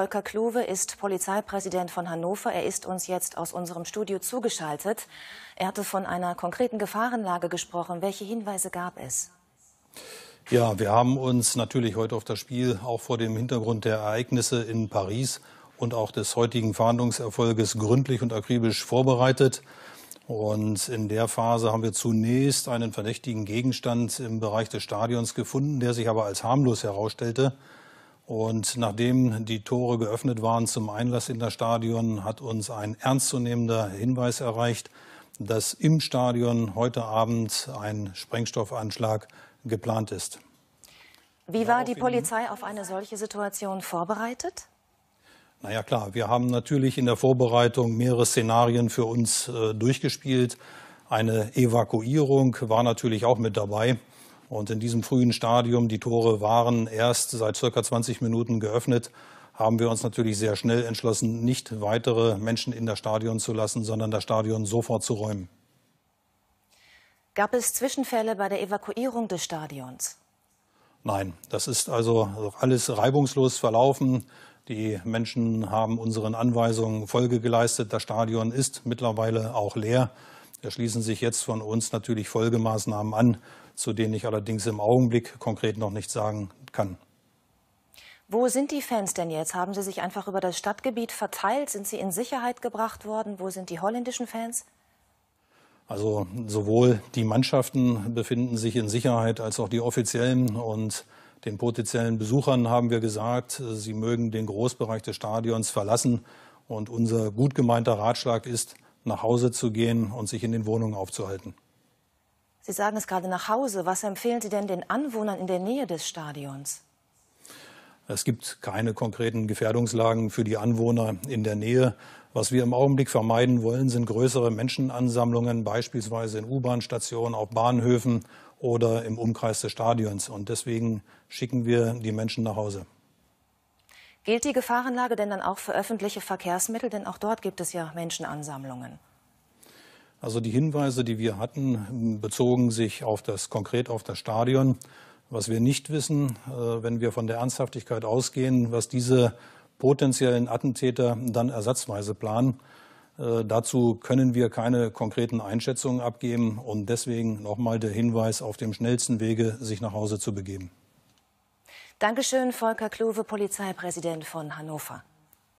Volker Kluwe ist Polizeipräsident von Hannover. Er ist uns jetzt aus unserem Studio zugeschaltet. Er hatte von einer konkreten Gefahrenlage gesprochen. Welche Hinweise gab es? Ja, wir haben uns natürlich heute auf das Spiel auch vor dem Hintergrund der Ereignisse in Paris und auch des heutigen Fahndungserfolges gründlich und akribisch vorbereitet. Und in der Phase haben wir zunächst einen verdächtigen Gegenstand im Bereich des Stadions gefunden, der sich aber als harmlos herausstellte. Und nachdem die Tore geöffnet waren zum Einlass in das Stadion, hat uns ein ernstzunehmender Hinweis erreicht, dass im Stadion heute Abend ein Sprengstoffanschlag geplant ist. Wie war die Polizei auf eine solche Situation vorbereitet? Na ja, klar. Wir haben natürlich in der Vorbereitung mehrere Szenarien für uns äh, durchgespielt. Eine Evakuierung war natürlich auch mit dabei. Und in diesem frühen Stadium, die Tore waren erst seit circa 20 Minuten geöffnet, haben wir uns natürlich sehr schnell entschlossen, nicht weitere Menschen in das Stadion zu lassen, sondern das Stadion sofort zu räumen. Gab es Zwischenfälle bei der Evakuierung des Stadions? Nein, das ist also alles reibungslos verlaufen. Die Menschen haben unseren Anweisungen Folge geleistet. Das Stadion ist mittlerweile auch leer. Da schließen sich jetzt von uns natürlich Folgemaßnahmen an, zu denen ich allerdings im Augenblick konkret noch nichts sagen kann. Wo sind die Fans denn jetzt? Haben sie sich einfach über das Stadtgebiet verteilt? Sind sie in Sicherheit gebracht worden? Wo sind die holländischen Fans? Also sowohl die Mannschaften befinden sich in Sicherheit als auch die offiziellen und den potenziellen Besuchern haben wir gesagt, sie mögen den Großbereich des Stadions verlassen. Und unser gut gemeinter Ratschlag ist, nach Hause zu gehen und sich in den Wohnungen aufzuhalten. Sie sagen es gerade nach Hause. Was empfehlen Sie denn den Anwohnern in der Nähe des Stadions? Es gibt keine konkreten Gefährdungslagen für die Anwohner in der Nähe. Was wir im Augenblick vermeiden wollen, sind größere Menschenansammlungen, beispielsweise in U-Bahn-Stationen, auf Bahnhöfen oder im Umkreis des Stadions. Und deswegen schicken wir die Menschen nach Hause. Gilt die Gefahrenlage denn dann auch für öffentliche Verkehrsmittel? Denn auch dort gibt es ja Menschenansammlungen. Also die Hinweise, die wir hatten, bezogen sich auf das konkret auf das Stadion. Was wir nicht wissen, äh, wenn wir von der Ernsthaftigkeit ausgehen, was diese potenziellen Attentäter dann ersatzweise planen, äh, dazu können wir keine konkreten Einschätzungen abgeben und deswegen nochmal der Hinweis, auf dem schnellsten Wege sich nach Hause zu begeben. Dankeschön, Volker Kluwe, Polizeipräsident von Hannover.